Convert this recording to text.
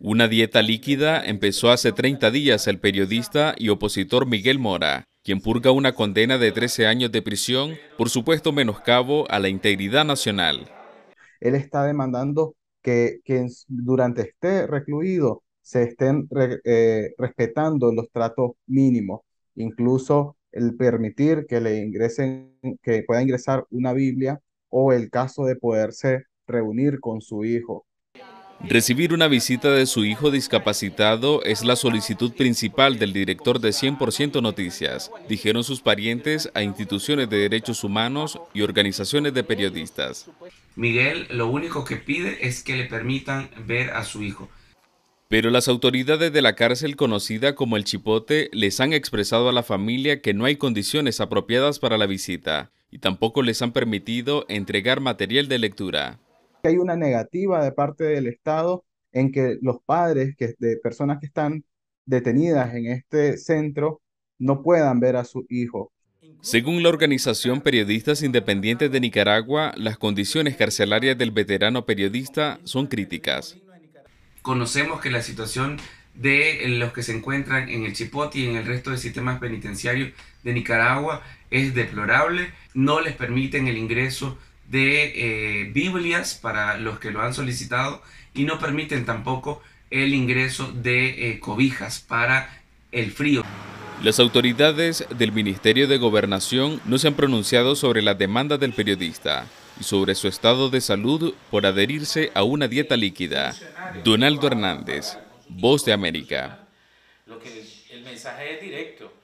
Una dieta líquida empezó hace 30 días el periodista y opositor Miguel Mora, quien purga una condena de 13 años de prisión por supuesto menoscabo a la integridad nacional. Él está demandando que, durante esté recluido se estén eh, respetando los tratos mínimos, incluso el permitir que le ingresen, que pueda ingresar una Biblia o el caso de poderse reunir con su hijo. Recibir una visita de su hijo discapacitado es la solicitud principal del director de 100% Noticias, dijeron sus parientes a instituciones de derechos humanos y organizaciones de periodistas. Miguel lo único que pide es que le permitan ver a su hijo. Pero las autoridades de la cárcel conocida como el Chipote les han expresado a la familia que no hay condiciones apropiadas para la visita y tampoco les han permitido entregar material de lectura hay una negativa de parte del Estado en que los padres que, de personas que están detenidas en este centro no puedan ver a su hijo. Según la organización Periodistas Independientes de Nicaragua, las condiciones carcelarias del veterano periodista son críticas. Conocemos que la situación de los que se encuentran en el Chipote y en el resto de sistemas penitenciarios de Nicaragua es deplorable. No les permiten el ingreso de eh, Biblias para los que lo han solicitado y no permiten tampoco el ingreso de eh, cobijas para el frío. Las autoridades del Ministerio de Gobernación no se han pronunciado sobre la demanda del periodista y sobre su estado de salud por adherirse a una dieta líquida. Donaldo Hernández, Voz de América. el mensaje es directo.